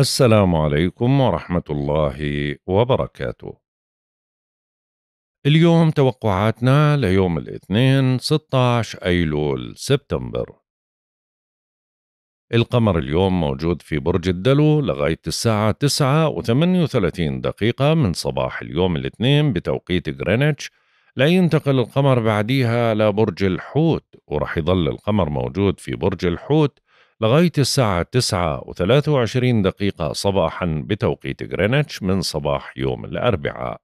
السلام عليكم ورحمة الله وبركاته. اليوم توقعاتنا ليوم الاثنين 16 أيلول سبتمبر. القمر اليوم موجود في برج الدلو لغاية الساعة 9 و 38 دقيقة من صباح اليوم الاثنين بتوقيت غرينتش لا ينتقل القمر بعديها لبرج الحوت ورح يظل القمر موجود في برج الحوت لغاية الساعة تسعة و وعشرين دقيقة صباحا بتوقيت غرينتش من صباح يوم الأربعاء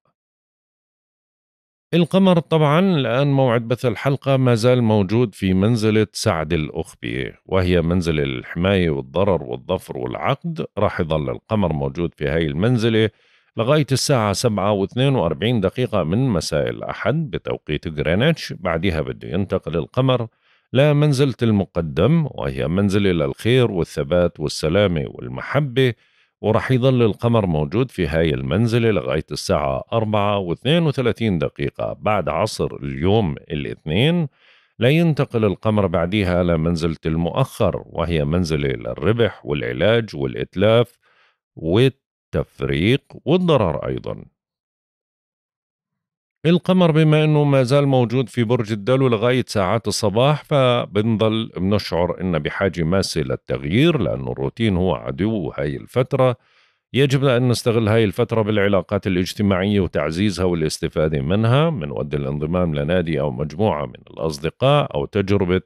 القمر طبعا الآن موعد بث الحلقة ما زال موجود في منزلة سعد الأخبي وهي منزل الحماية والضرر والظفر والعقد راح يظل القمر موجود في هاي المنزلة لغاية الساعة سبعة واثنين واربعين دقيقة من مساء الأحد بتوقيت غرينتش بعدها بده ينتقل القمر لمنزلة المقدم وهي منزلة للخير والثبات والسلامة والمحبة ورح يظل القمر موجود في هاي المنزلة لغاية الساعة 4 و 32 دقيقة بعد عصر اليوم الاثنين لينتقل القمر بعدها لمنزلة المؤخر وهي منزلة للربح والعلاج والإتلاف والتفريق والضرر أيضاً القمر بما انه ما زال موجود في برج الدلو لغايه ساعات الصباح فبنضل بنشعر ان بحاجه ماسه للتغيير لانه الروتين هو عدو هاي الفتره يجب ان نستغل هاي الفتره بالعلاقات الاجتماعيه وتعزيزها والاستفاده منها بنود الانضمام لنادي او مجموعه من الاصدقاء او تجربه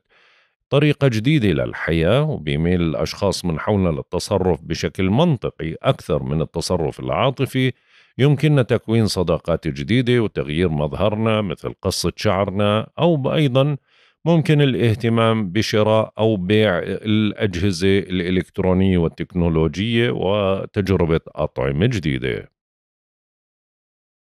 طريقة جديدة للحياة وبيميل الأشخاص من حولنا للتصرف بشكل منطقي أكثر من التصرف العاطفي يمكننا تكوين صداقات جديدة وتغيير مظهرنا مثل قصة شعرنا أو أيضا ممكن الاهتمام بشراء أو بيع الأجهزة الإلكترونية والتكنولوجية وتجربة أطعمة جديدة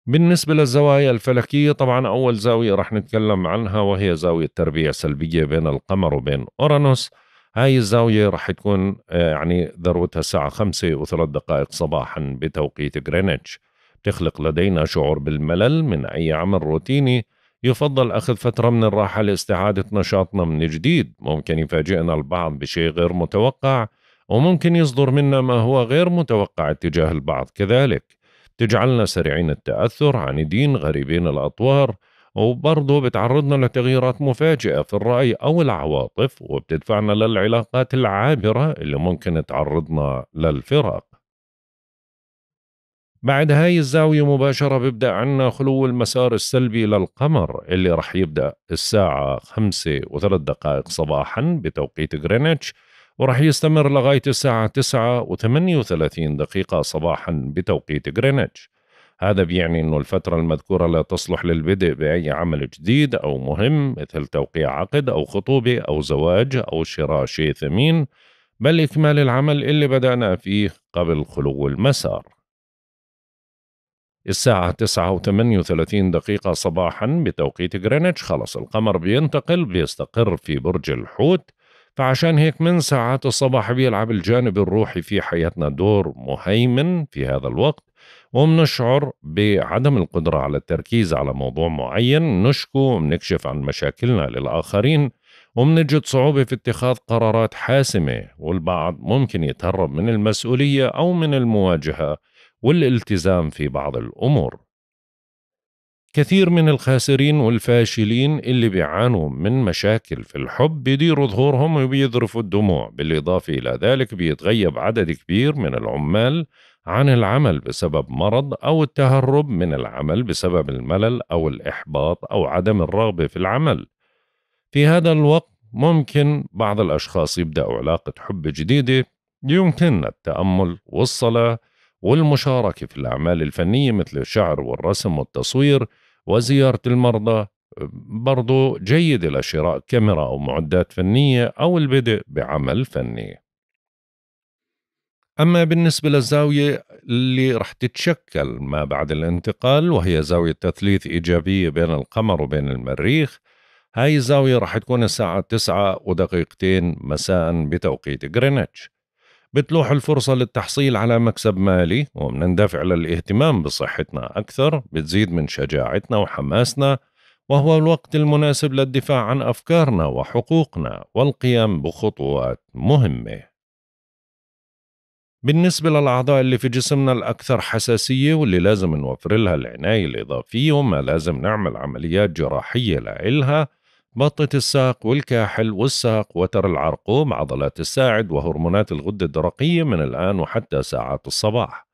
بالنسبة للزوايا الفلكية طبعا أول زاوية رح نتكلم عنها وهي زاوية تربيع سلبية بين القمر وبين أورانوس هاي الزاوية رح تكون آه، يعني ذروتها الساعة خمسة وثلاث دقائق صباحا بتوقيت غرينتش تخلق لدينا شعور بالملل من أي عمل روتيني يفضل أخذ فترة من الراحة لاستعادة نشاطنا من جديد ممكن يفاجئنا البعض بشيء غير متوقع وممكن يصدر منا ما هو غير متوقع اتجاه البعض كذلك تجعلنا سريعين التأثر عنيدين غريبين الأطوار وبرضه بتعرضنا لتغييرات مفاجئة في الرأي أو العواطف وبتدفعنا للعلاقات العابرة اللي ممكن تعرضنا للفراق بعد هاي الزاوية مباشرة بيبدأ عنا خلو المسار السلبي للقمر اللي رح يبدأ الساعة خمسة وثلاث دقائق صباحا بتوقيت غرينتش ورح يستمر لغاية الساعة تسعة وثمانية وثلاثين دقيقة صباحا بتوقيت غرينتش هذا بيعني أنه الفترة المذكورة لا تصلح للبدء بأي عمل جديد أو مهم مثل توقيع عقد أو خطوبة أو زواج أو شراء شيء ثمين بل إكمال العمل اللي بدأنا فيه قبل خلو المسار الساعة تسعة وثمانية وثلاثين دقيقة صباحا بتوقيت غرينتش خلص القمر بينتقل بيستقر في برج الحوت فعشان هيك من ساعات الصباح بيلعب الجانب الروحي في حياتنا دور مهيمن في هذا الوقت ومنشعر بعدم القدرة على التركيز على موضوع معين نشكو ونكشف عن مشاكلنا للآخرين ومنجد صعوبة في اتخاذ قرارات حاسمة والبعض ممكن يتهرب من المسؤولية أو من المواجهة والالتزام في بعض الأمور كثير من الخاسرين والفاشلين اللي بيعانوا من مشاكل في الحب بيديروا ظهورهم وبيذرفوا الدموع بالإضافة إلى ذلك بيتغيب عدد كبير من العمال عن العمل بسبب مرض أو التهرب من العمل بسبب الملل أو الإحباط أو عدم الرغبة في العمل في هذا الوقت ممكن بعض الأشخاص يبدأوا علاقة حب جديدة يمكننا التأمل والصلاة والمشاركة في الأعمال الفنية مثل الشعر والرسم والتصوير وزيارة المرضى برضو جيدة لشراء كاميرا أو معدات فنية أو البدء بعمل فني أما بالنسبة للزاوية اللي رح تتشكل ما بعد الانتقال وهي زاوية تثليث إيجابية بين القمر وبين المريخ هاي الزاوية رح تكون الساعة تسعة ودقيقتين مساء بتوقيت غرينتش بتلوح الفرصة للتحصيل على مكسب مالي ومنندفع للاهتمام بصحتنا أكثر بتزيد من شجاعتنا وحماسنا وهو الوقت المناسب للدفاع عن أفكارنا وحقوقنا والقيام بخطوات مهمة بالنسبة للأعضاء اللي في جسمنا الأكثر حساسية واللي لازم نوفر لها العناية الإضافية وما لازم نعمل عمليات جراحية لإلها بطة الساق والكاحل والساق وتر العرقوم عضلات الساعد وهرمونات الغدة الدرقية من الآن وحتى ساعات الصباح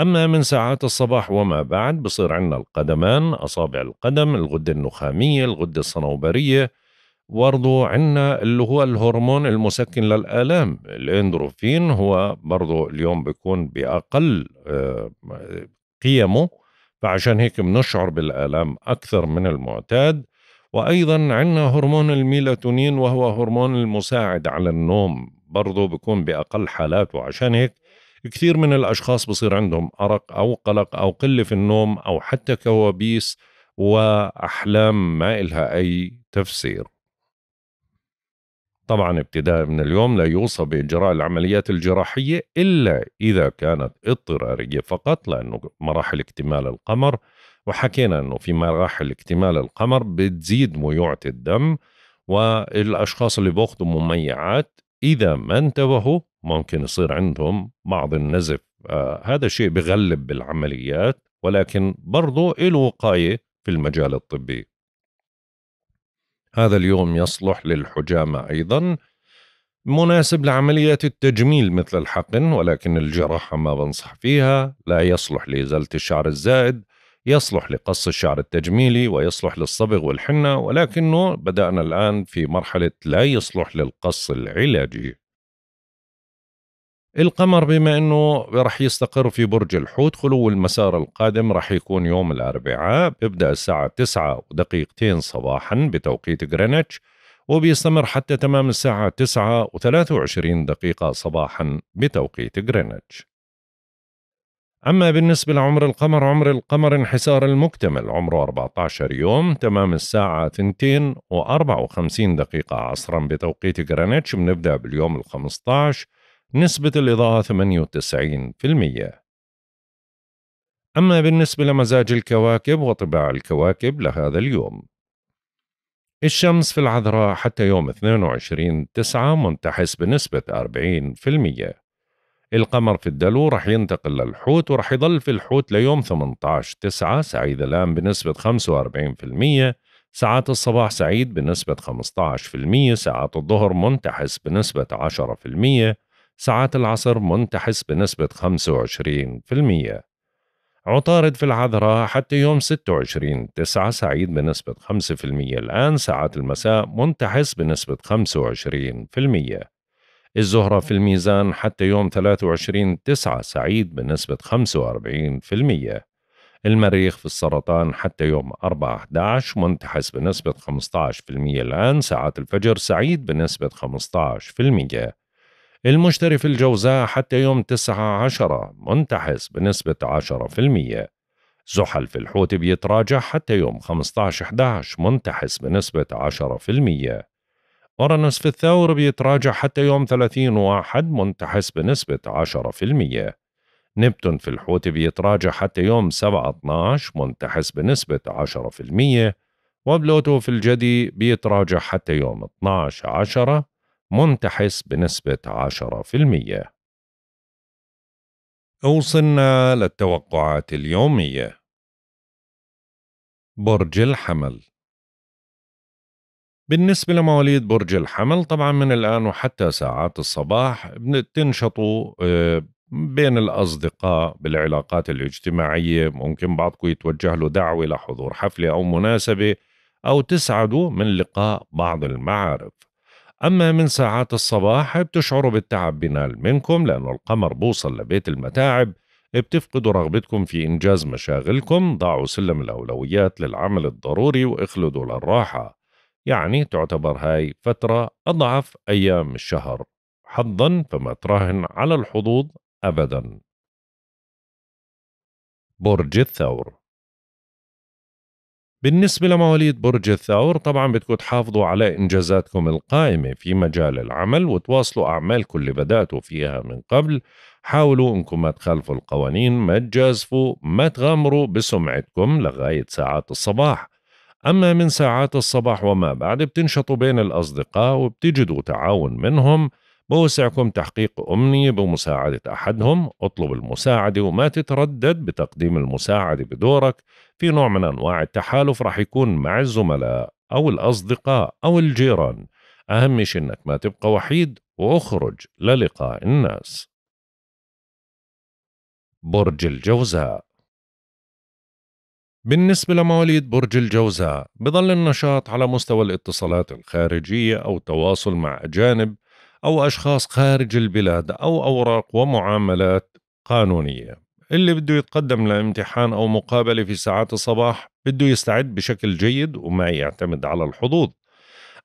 أما من ساعات الصباح وما بعد بصير عندنا القدمان أصابع القدم الغدة النخامية الغدة الصنوبرية برضو عندنا اللي هو الهرمون المسكن للآلام الاندروفين هو برضو اليوم بيكون بأقل آه، قيمه فعشان هيك بنشعر بالآلام أكثر من المعتاد وأيضا عندنا هرمون الميلاتونين وهو هرمون المساعد على النوم برضه بيكون بأقل حالاته وعشان هيك كثير من الأشخاص بصير عندهم أرق أو قلق أو قلة في النوم أو حتى كوابيس وأحلام ما إلها أي تفسير طبعا ابتداء من اليوم لا يوصى بإجراء العمليات الجراحية إلا إذا كانت اضطرارية فقط لأنه مراحل اكتمال القمر وحكينا انه في مراحل اكتمال القمر بتزيد ميوعه الدم والاشخاص اللي بياخذوا مميعات اذا ما انتبهوا ممكن يصير عندهم بعض النزف آه هذا شيء بغلب بالعمليات ولكن برضو له وقايه في المجال الطبي هذا اليوم يصلح للحجامه ايضا مناسب لعمليات التجميل مثل الحقن ولكن الجراحة ما بنصح فيها لا يصلح لإزالة الشعر الزائد يصلح لقص الشعر التجميلي ويصلح للصبغ والحنة ولكنه بدأنا الآن في مرحلة لا يصلح للقص العلاجي القمر بما أنه رح يستقر في برج الحوت خلو المسار القادم رح يكون يوم الأربعاء بيبدأ الساعة تسعة ودقيقتين صباحا بتوقيت غرينتش وبيستمر حتى تمام الساعة تسعة و وعشرين دقيقة صباحا بتوقيت غرينتش أما بالنسبة لعمر القمر عمر القمر انحسار المكتمل عمره 14 يوم تمام الساعة 2 و54 دقيقة عصرا بتوقيت جرانيتش بنبدأ باليوم ال 15 نسبة الإضاءة 98% أما بالنسبة لمزاج الكواكب وطباع الكواكب لهذا اليوم الشمس في العذراء حتى يوم 22 تسعة منتحس بنسبة 40% القمر في الدلو رح ينتقل للحوت ورح يضل في الحوت ليوم 18 9 سعيد الآن بنسبة 45% ساعات الصباح سعيد بنسبة 15% ساعات الظهر منتحس بنسبة 10% ساعات العصر منتحس بنسبة 25% عطارد في العذراء حتى يوم 26 9 سعيد بنسبة 5% الآن ساعات المساء منتحس بنسبة 25% الزهرة في الميزان حتى يوم 23 تسعة سعيد بنسبة 45% المريخ في السرطان حتى يوم 4 11 منتحس بنسبة 15% الآن ساعات الفجر سعيد بنسبة 15% المشتري في الجوزاء حتى يوم 9 10 منتحس بنسبة 10% زحل في الحوت بيتراجع حتى يوم 15 11 منتحس بنسبة 10% ورى في الثور بيتراجع حتى يوم 30 واحد منتحس بنسبة 10% نبتون في الحوت بيتراجع حتى يوم 7 12 منتحس بنسبة 10% وبلوتو في الجدي بيتراجع حتى يوم 12 10 منتحس بنسبة 10% وصلنا للتوقعات اليومية برج الحمل بالنسبة لمواليد برج الحمل طبعا من الآن وحتى ساعات الصباح بتنشطوا آه، بين الأصدقاء بالعلاقات الاجتماعية ممكن بعضكم يتوجه له دعوة لحضور حفلة أو مناسبة أو تسعدوا من لقاء بعض المعارف أما من ساعات الصباح بتشعروا بالتعب بينال منكم لأنه القمر بوصل لبيت المتاعب بتفقدوا رغبتكم في إنجاز مشاغلكم ضعوا سلم الأولويات للعمل الضروري واخلدوا للراحة يعني تعتبر هاي فترة أضعف أيام الشهر حظا فما تراهن على الحظوظ أبدا برج الثور بالنسبة لمواليد برج الثور طبعا بدكم تحافظوا على إنجازاتكم القائمة في مجال العمل وتواصلوا أعمالكم اللي بدأتوا فيها من قبل حاولوا إنكم ما تخالفوا القوانين ما تجازفوا ما تغامروا بسمعتكم لغاية ساعات الصباح أما من ساعات الصباح وما بعد بتنشطوا بين الأصدقاء وبتجدوا تعاون منهم بوسعكم تحقيق أمنية بمساعدة أحدهم اطلب المساعدة وما تتردد بتقديم المساعدة بدورك في نوع من أنواع التحالف رح يكون مع الزملاء أو الأصدقاء أو الجيران أهم شيء إنك ما تبقى وحيد واخرج للقاء الناس برج الجوزاء بالنسبة لمواليد برج الجوزاء بظل النشاط على مستوى الاتصالات الخارجية أو التواصل مع أجانب أو أشخاص خارج البلاد أو أوراق ومعاملات قانونية اللي بده يتقدم لامتحان أو مقابلة في ساعات الصباح بده يستعد بشكل جيد وما يعتمد على الحظوظ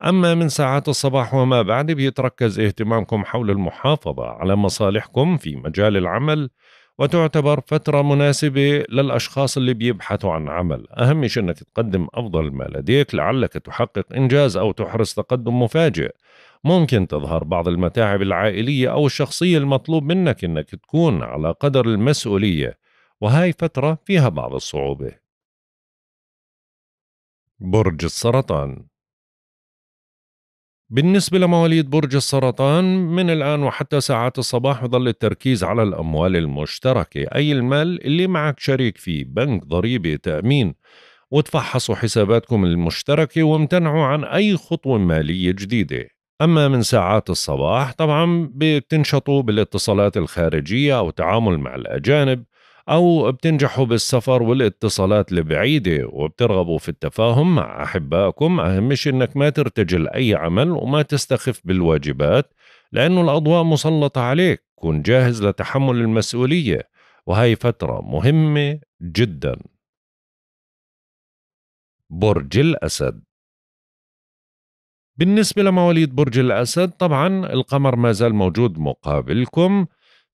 أما من ساعات الصباح وما بعد بيتركز اهتمامكم حول المحافظة على مصالحكم في مجال العمل وتعتبر فترة مناسبة للأشخاص اللي بيبحثوا عن عمل أهم شيء أنك تقدم أفضل ما لديك لعلك تحقق إنجاز أو تحرز تقدم مفاجئ ممكن تظهر بعض المتاعب العائلية أو الشخصية المطلوب منك أنك تكون على قدر المسؤولية وهاي فترة فيها بعض الصعوبة برج السرطان بالنسبة لمواليد برج السرطان من الآن وحتى ساعات الصباح يظل التركيز على الأموال المشتركة أي المال اللي معك شريك فيه بنك ضريبة تأمين وتفحصوا حساباتكم المشتركة وامتنعوا عن أي خطوة مالية جديدة أما من ساعات الصباح طبعا بتنشطوا بالاتصالات الخارجية أو تعامل مع الأجانب أو بتنجحوا بالسفر والاتصالات البعيدة وبترغبوا في التفاهم مع أحبائكم أهم شيء أنك ما ترتجل أي عمل وما تستخف بالواجبات لأنه الأضواء مسلطة عليك كن جاهز لتحمل المسؤولية وهي فترة مهمة جدا برج الأسد بالنسبة لمواليد برج الأسد طبعا القمر ما زال موجود مقابلكم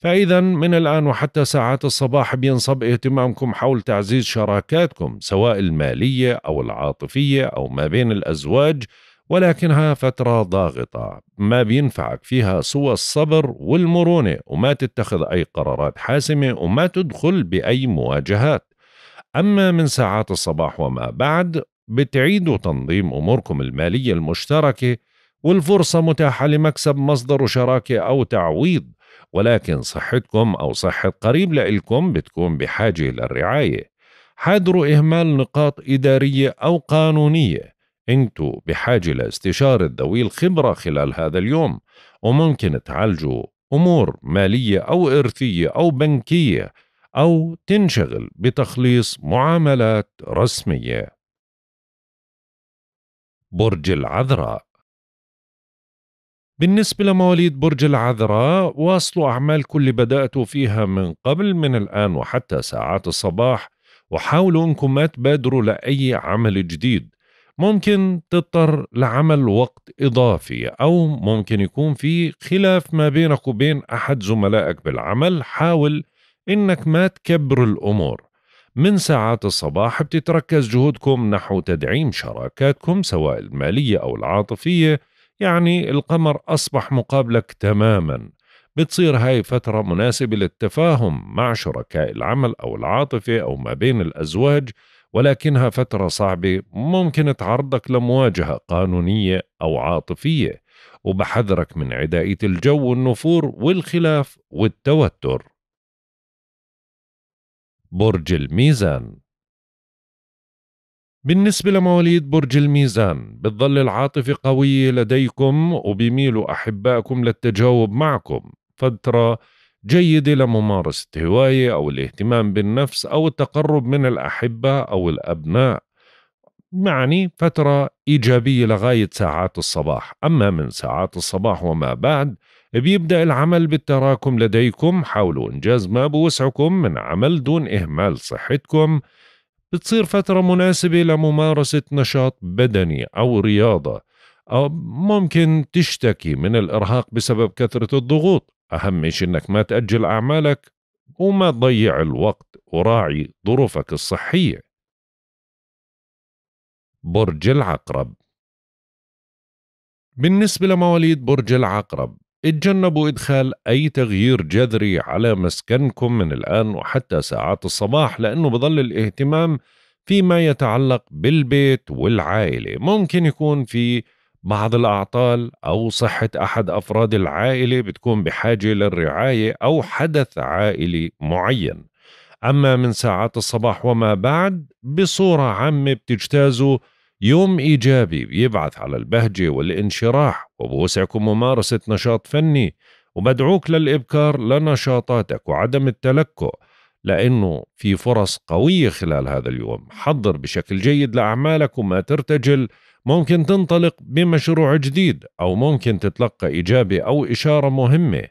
فإذا من الآن وحتى ساعات الصباح بينصب اهتمامكم حول تعزيز شراكاتكم سواء المالية أو العاطفية أو ما بين الأزواج ولكنها فترة ضاغطة ما بينفعك فيها سوى الصبر والمرونة وما تتخذ أي قرارات حاسمة وما تدخل بأي مواجهات أما من ساعات الصباح وما بعد بتعيدوا تنظيم أموركم المالية المشتركة والفرصة متاحة لمكسب مصدر شراكة أو تعويض ولكن صحتكم أو صحة قريب لإلكم بتكون بحاجة للرعاية حاذروا إهمال نقاط إدارية أو قانونية انتوا بحاجة لاستشارة ذوي الخبرة خلال هذا اليوم وممكن تعالجوا أمور مالية أو إرثية أو بنكية أو تنشغل بتخليص معاملات رسمية برج العذراء بالنسبة لمواليد برج العذراء واصلوا أعمالكم اللي بدأتوا فيها من قبل من الآن وحتى ساعات الصباح وحاولوا أنكم ما تبادروا لأي عمل جديد ممكن تضطر لعمل وقت إضافي أو ممكن يكون في خلاف ما بينك وبين أحد زملائك بالعمل حاول إنك ما تكبر الأمور من ساعات الصباح بتتركز جهودكم نحو تدعيم شراكاتكم سواء المالية أو العاطفية يعني القمر أصبح مقابلك تماما بتصير هاي فترة مناسبة للتفاهم مع شركاء العمل أو العاطفة أو ما بين الأزواج ولكنها فترة صعبة ممكن تعرضك لمواجهة قانونية أو عاطفية وبحذرك من عدائية الجو والنفور والخلاف والتوتر برج الميزان بالنسبة لمواليد برج الميزان بتظل العاطفة قوية لديكم وبيميلوا أحبائكم للتجاوب معكم فترة جيدة لممارسة هواية أو الاهتمام بالنفس أو التقرب من الأحبة أو الأبناء يعني فترة إيجابية لغاية ساعات الصباح أما من ساعات الصباح وما بعد بيبدأ العمل بالتراكم لديكم حاولوا إنجاز ما بوسعكم من عمل دون إهمال صحتكم بتصير فترة مناسبة لممارسة نشاط بدني أو رياضة أو ممكن تشتكي من الإرهاق بسبب كثرة الضغوط أهم شيء إنك ما تأجل أعمالك وما تضيع الوقت وراعي ظروفك الصحية برج العقرب بالنسبة لمواليد برج العقرب اتجنبوا إدخال أي تغيير جذري على مسكنكم من الآن وحتى ساعات الصباح لأنه بظل الاهتمام فيما يتعلق بالبيت والعائلة ممكن يكون في بعض الأعطال أو صحة أحد أفراد العائلة بتكون بحاجة للرعاية أو حدث عائلي معين أما من ساعات الصباح وما بعد بصورة عامة بتجتازوا يوم إيجابي بيبعث على البهجة والانشراح وبوسعكم ممارسة نشاط فني وبدعوك للإبكار لنشاطاتك وعدم التلكؤ لأنه في فرص قوية خلال هذا اليوم حضر بشكل جيد لأعمالك وما ترتجل ممكن تنطلق بمشروع جديد أو ممكن تتلقى إجابة أو إشارة مهمة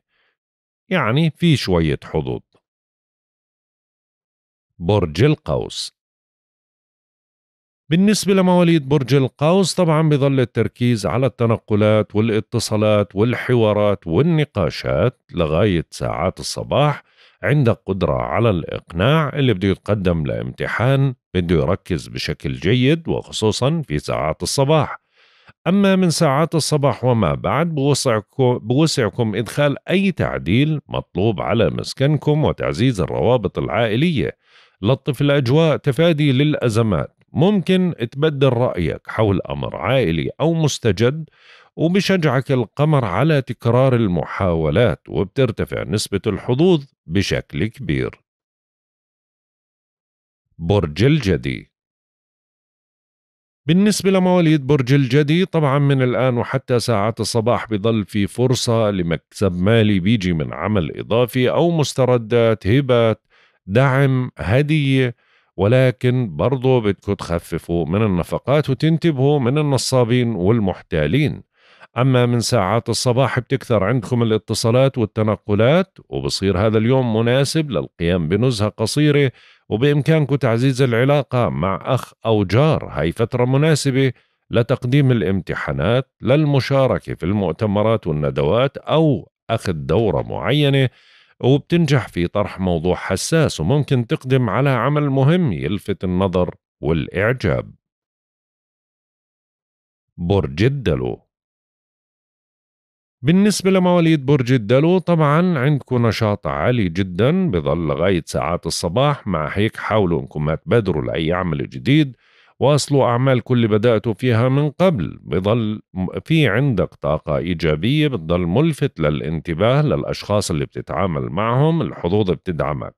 يعني في شوية حظوظ برج القوس بالنسبة لمواليد برج القوس طبعا بظل التركيز على التنقلات والاتصالات والحوارات والنقاشات لغاية ساعات الصباح عندك قدرة على الإقناع اللي بده يتقدم لامتحان بده يركز بشكل جيد وخصوصا في ساعات الصباح أما من ساعات الصباح وما بعد بوسعكم, بوسعكم إدخال أي تعديل مطلوب على مسكنكم وتعزيز الروابط العائلية لطف الأجواء تفادي للأزمات ممكن تبدل رأيك حول أمر عائلي أو مستجد وبشجعك القمر على تكرار المحاولات وبترتفع نسبة الحظوظ بشكل كبير برج الجدي بالنسبة لمواليد برج الجدي طبعا من الآن وحتى ساعات الصباح بضل في فرصة لمكسب مالي بيجي من عمل إضافي أو مستردات هبات دعم هدية ولكن برضه بدكم تخففوا من النفقات وتنتبهوا من النصابين والمحتالين أما من ساعات الصباح بتكثر عندكم الاتصالات والتنقلات وبصير هذا اليوم مناسب للقيام بنزهة قصيرة وبإمكانكم تعزيز العلاقة مع أخ أو جار هاي فترة مناسبة لتقديم الامتحانات للمشاركة في المؤتمرات والندوات أو أخذ دورة معينة وبتنجح في طرح موضوع حساس وممكن تقدم على عمل مهم يلفت النظر والإعجاب برج الدلو بالنسبة لمواليد برج الدلو طبعا عندكم نشاط عالي جدا بظل لغاية ساعات الصباح مع هيك حاولوا انكم ما تبادروا لأي عمل جديد واصلوا اعمال كل بداتوا فيها من قبل بضل في عندك طاقه ايجابيه بتضل ملفت للانتباه للاشخاص اللي بتتعامل معهم الحظوظ بتدعمك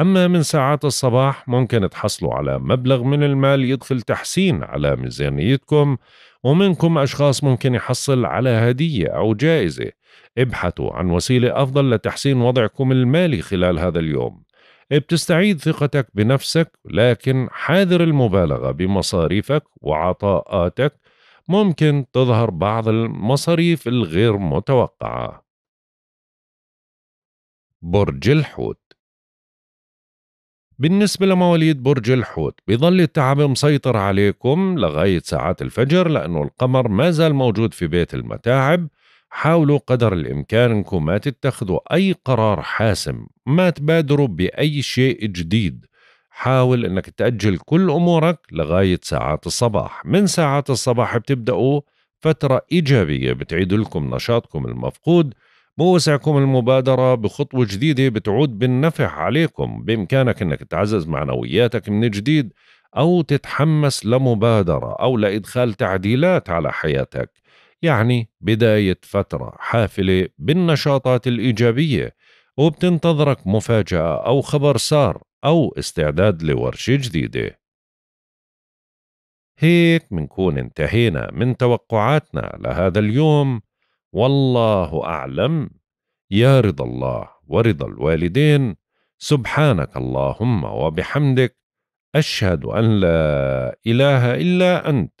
اما من ساعات الصباح ممكن تحصلوا على مبلغ من المال يدخل تحسين على ميزانيتكم ومنكم اشخاص ممكن يحصل على هديه او جائزه ابحثوا عن وسيله افضل لتحسين وضعكم المالي خلال هذا اليوم بتستعيد ثقتك بنفسك لكن حاذر المبالغة بمصاريفك وعطاءاتك ممكن تظهر بعض المصاريف الغير متوقعة برج الحوت بالنسبة لمواليد برج الحوت بيظل التعب مسيطر عليكم لغاية ساعات الفجر لأنه القمر ما زال موجود في بيت المتاعب حاولوا قدر الإمكان أنكم ما تتخذوا أي قرار حاسم ما تبادروا بأي شيء جديد حاول أنك تأجل كل أمورك لغاية ساعات الصباح من ساعات الصباح بتبدأوا فترة إيجابية بتعيد لكم نشاطكم المفقود بوسعكم المبادرة بخطوة جديدة بتعود بالنفع عليكم بإمكانك أنك تعزز معنوياتك من جديد أو تتحمس لمبادرة أو لإدخال تعديلات على حياتك يعني بداية فترة حافلة بالنشاطات الإيجابية وبتنتظرك مفاجأة أو خبر سار أو استعداد لورشة جديدة هيك منكون انتهينا من توقعاتنا لهذا اليوم والله أعلم يا رضا الله ورضا الوالدين سبحانك اللهم وبحمدك أشهد أن لا إله إلا أنت